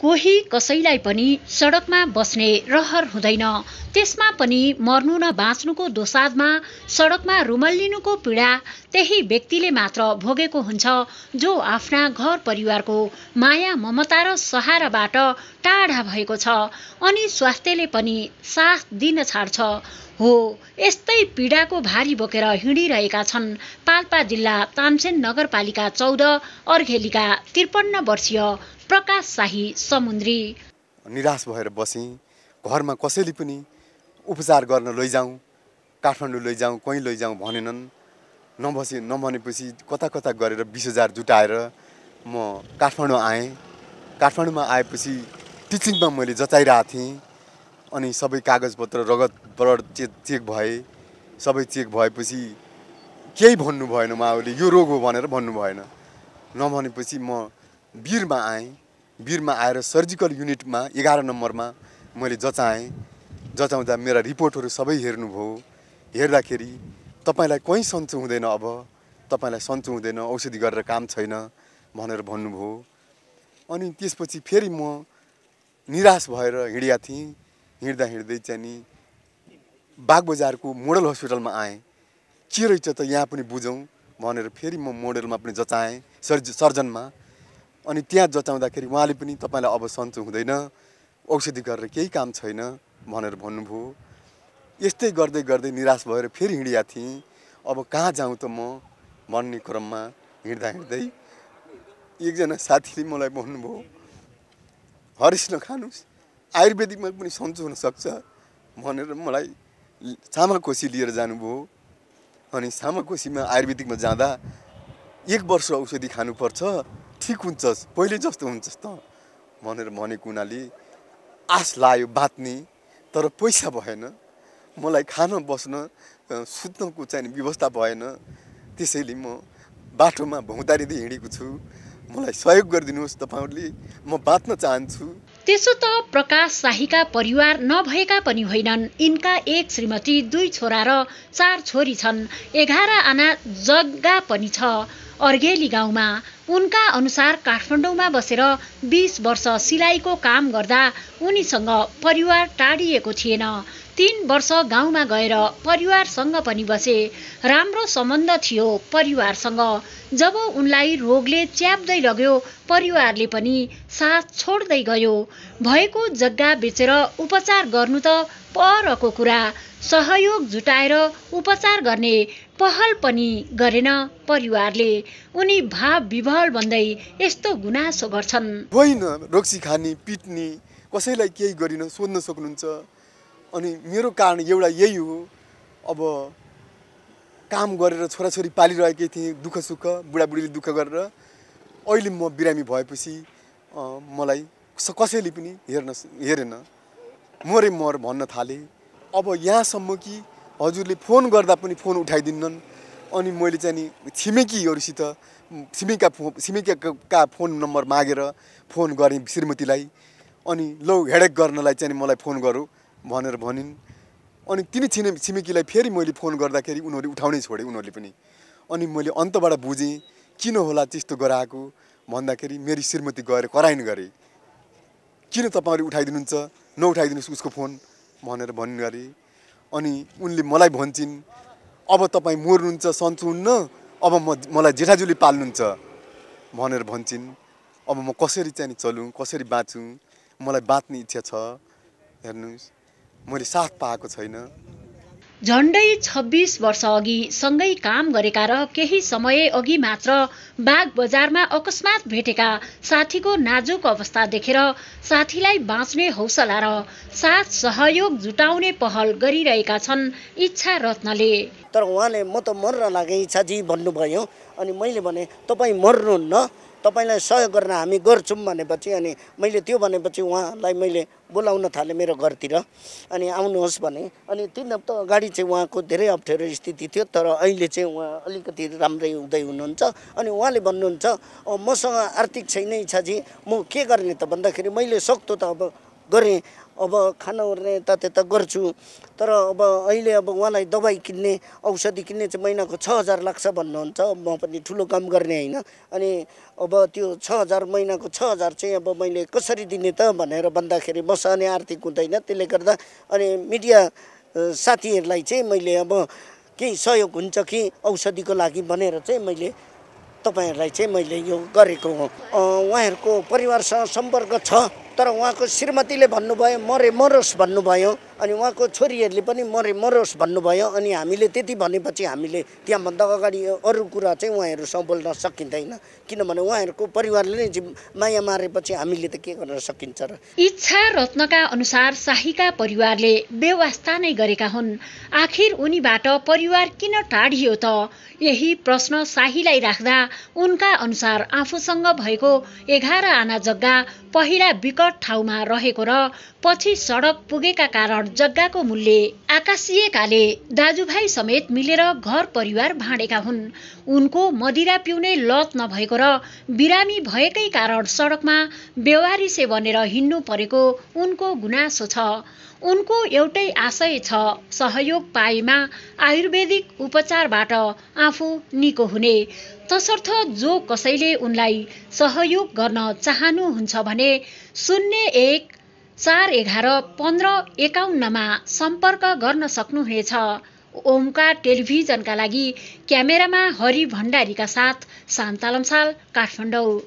कोही कसैलाई पनि सडकमा बस्ने रहर हुँदैन त्यसमा पनि मर्नु न बाँच्नुको दोसादमा सडकमा रुमल्लिनुको पीडा त्यही व्यक्तिले मात्र भोगेको हुन्छ जो आफ्ना घर परिवारको माया ममता र सहाराबाट टाढा भएको छ अनि स्वास्थ्यले पनि साथ दिन छाड्छ हो यस्तै पीडाको भारी बोकेर हिँडिरहेका छन् पाल्पा जिल्ला तानसेन नगरपालिका चौध अर्घेलीका त्रिपन्न वर्षीय प्रकाश शाही समुद्री निराश भएर बसेँ घरमा कसैले पनि उपचार गर्न लैजाउँ काठमाडौँ लैजाउँ कहीँ लैजाउँ भनेनन् नबसे नभनेपछि कता कता गरेर बिस हजार जुटाएर म काठमाडौँ आएँ काठमाडौँमा आएपछि टिचिङमा मैले जचाइरहेको थिएँ अनि सबै कागजपत्र रगत रगतबाट चेक चेक भए सबै चेक भएपछि केही भन्नु भएन माओले यो रोग हो भनेर भन्नु भएन नभनेपछि म बिरमा आएँ वीरमा आएर सर्जिकल युनिटमा एघार नम्बरमा मैले जचाएँ जचाउँदा मेरा रिपोर्टहरू सबै हेर्नुभयो हेर्दाखेरि तपाईँलाई कहीँ सन्चो हुँदैन अब तपाईँलाई सन्चो हुँदैन औषधि गरेर काम छैन भनेर भन्नुभयो अनि त्यसपछि फेरि म निराश भएर हिँडिया थिएँ हिँड्दा हिँड्दै चाहिँ नि बागबजारको बजारको मोडल हस्पिटलमा आएँ के रहेछ त यहाँ पनि बुझौँ भनेर फेरि म मोडलमा पनि जचाएँ सर्ज सर्जनमा अनि त्यहाँ जचाउँदाखेरि उहाँले पनि तपाईँलाई अब सन्चो हुँदैन औषधि गरेर केही काम छैन भनेर भन्नुभयो यस्तै गर्दै गर्दै निराश भएर फेरि हिँडिया थिएँ अब कहाँ जाउँ त म भन्ने क्रममा हिँड्दा हिँड्दै एकजना साथीले मलाई भन्नुभयो हरिस नखानुस् आयुर्वेदिकमा पनि सन्चो हुनसक्छ भनेर मलाई सामाकोशी लिएर जानुभयो अनि सामाकोशीमा आयुर्वेदिकमा जाँदा एक वर्ष औषधि खानुपर्छ ठिक हुन्छस् पहिले जस्तो हुन्छस् त भनेर भनेको हुनाले आश लायो बाँच्ने तर पैसा भएन मलाई खान बस्न सुत्नको चाहिँ व्यवस्था भएन त्यसैले म बाटोमा भौँतारिँदै हिँडेको छु मलाई सहयोग गरिदिनुहोस् तपाईँहरूले म बाँच्न चाहन्छु त्यसो त प्रकाश शाहीका परिवार नभएका पनि होइनन् यिनका एक श्रीमती दुई छोरा र चार छोरी छन् एघार आना जग्गा पनि छ अर्घेली गाउँमा उनका अनुसार काठमाडौँमा बसेर बिस वर्ष सिलाइको काम गर्दा उनीसँग परिवार टाढिएको थिएन तिन वर्ष गाउँमा गएर परिवारसँग पनि बसे राम्रो सम्बन्ध थियो परिवारसँग जब उनलाई रोगले च्याप्दै लग्यो परिवारले पनि साथ छोड्दै गयो भएको जग्गा बेचेर उपचार गर्नु त परको कुरा सहयोग जुटाएर उपचार गर्ने पहल पनि गरेन परिवारले उनी भाव विभल भन्दै यस्तो गुनासो गर्छन् होइन रक्सी खाने पिट्ने कसैलाई केही गरिन सोध्न सक्नुहुन्छ अनि मेरो कारण एउटा यही हो अब काम गरेर छोराछोरी पालिरहेकै थिएँ दुःख सुख बुढाबुढीले दुःख गरेर अहिले म बिरामी भएपछि मलाई कसैले पनि हेर्न हेरेन मरे मर भन्न थालेँ अब यहाँसम्म कि हजुरले फोन गर्दा पनि फोन उठाइदिन्नन् अनि मैले चाहिँ नि छिमेकीहरूसित छिमेका फो छिमेकीका फोन नम्बर मागेर फोन गरेँ श्रीमतीलाई अनि लौ हेडेक गर्नलाई चाहिँ मलाई फोन गरौँ भनेर भनिन् अनि तिनी छिमे छिमेकीलाई फेरि मैले फोन गर्दाखेरि उनीहरूले उठाउनै छोडेँ उनीहरूले पनि अनि मैले अन्तबाट बुझेँ किन होला त्यस्तो गराएको भन्दाखेरि मेरी श्रीमती गएर कराइन गरेँ किन तपाईँहरू उठाइदिनुहुन्छ नउठाइदिनुहोस् उसको फोन भनेर भनिन् गरेँ अनि उनले मलाई भन्छन् अब तपाईँ मर्नुहुन्छ सन्चो हुन्न अब म मलाई जेठाजुले पाल्नुहुन्छ भनेर भन्छन् अब म कसरी चाहिँ चलुँ कसरी बाँचुँ मलाई बाँच्ने इच्छा छ हेर्नुहोस् मैले साथ पाएको छैन झन्डै छब्बिस वर्ष अघि सँगै काम गरेका र केही समय अघि मात्र बाघ बजारमा अकस्मात भेटेका साथीको नाजुक अवस्था देखेर साथीलाई बाँच्ने हौसला र साथ सहयोग जुटाउने पहल गरिरहेका छन् इच्छा रत्नले तर उहाँले म त मर्न लागे जी भन्नुभयो अनि मैले भने तपाईँ मर्नुहुन्न तपाईँलाई सहयोग गर्न हामी गर्छौँ भनेपछि अनि मैले त्यो भनेपछि उहाँलाई मैले बोलाउन थालेँ मेरो घरतिर अनि आउनुहोस् भने अनि तिन हप्ता अगाडि चाहिँ उहाँको धेरै अप्ठ्यारो स्थिति थियो तर अहिले चाहिँ उहाँ अलिकति राम्रै हुँदै हुनुहुन्छ अनि उहाँले भन्नुहुन्छ मसँग आर्थिक छैन इच्छा जी म के गर्ने त भन्दाखेरि मैले सक्दो त अब गरेँ अब खाना ओर्ने त्यता गर्छु तर अब अहिले अब उहाँलाई दबाई किन्ने औषधि किन्ने चाहिँ महिनाको छ हजार लाग्छ भन्नुहुन्छ म पनि ठुलो काम गर्ने होइन अनि अब त्यो छ हजार महिनाको छ हजार चाहिँ अब मैले कसरी दिने त भनेर भन्दाखेरि म सानै आर्थिक हुँदैन त्यसले गर्दा अनि मिडिया साथीहरूलाई चाहिँ मैले अब केही सहयोग हुन्छ कि औषधिको लागि भनेर चाहिँ मैले तपाईँहरूलाई चाहिँ मैले यो गरेको हो उहाँहरूको परिवारसँग सम्पर्क छ तर उहाँको श्रीमतीले भन्नुभयो मरे मरोस् भन्नुभयो अनि उहाँको छोरीहरूले पनि मरे मरोस् भन्नुभयो अनि हामीले त्यति भनेपछि हामीले त्यहाँभन्दा अगाडि अरू कुरा चाहिँ उहाँहरूसँग बोल्न सकिँदैन किनभने उहाँहरूको परिवारले नै माया मारेपछि हामीले त के गर्न सकिन्छ र इच्छा रत्नका अनुसार शाहीका परिवारले व्यवस्था नै गरेका हुन् आखिर उनीबाट परिवार किन टाढियो त यही प्रश्न शाहीलाई राख्दा उनका अनुसार आफूसँग भएको एघार आना जग्गा पहिला विकट ठाउँमा रहेको र पछि सडक पुगेका कारण जग्गाको मूल्य आकाशिएकाले दाजुभाइ समेत मिलेर घर परिवार भाँडेका हुन् उनको मदिरा पिउने लत नभएको र बिरामी भएकै कारण सडकमा बेवारिसे बनेर हिँड्नु परेको उनको गुनासो छ उनको एउटै आशय छ सहयोग पाएमा आयुर्वेदिक उपचारबाट आफू निको हुने तसर्थ जो कसैले उनलाई सहयोग गर्न चाहनुहुन्छ भने शून्य एक चार एघार पन्ध्र एकाउन्नमा सम्पर्क गर्न सक्नुहुनेछ ओमकार टेलिभिजनका लागि क्यामेरामा हरि भण्डारीका साथ शान्ता काठमाडौँ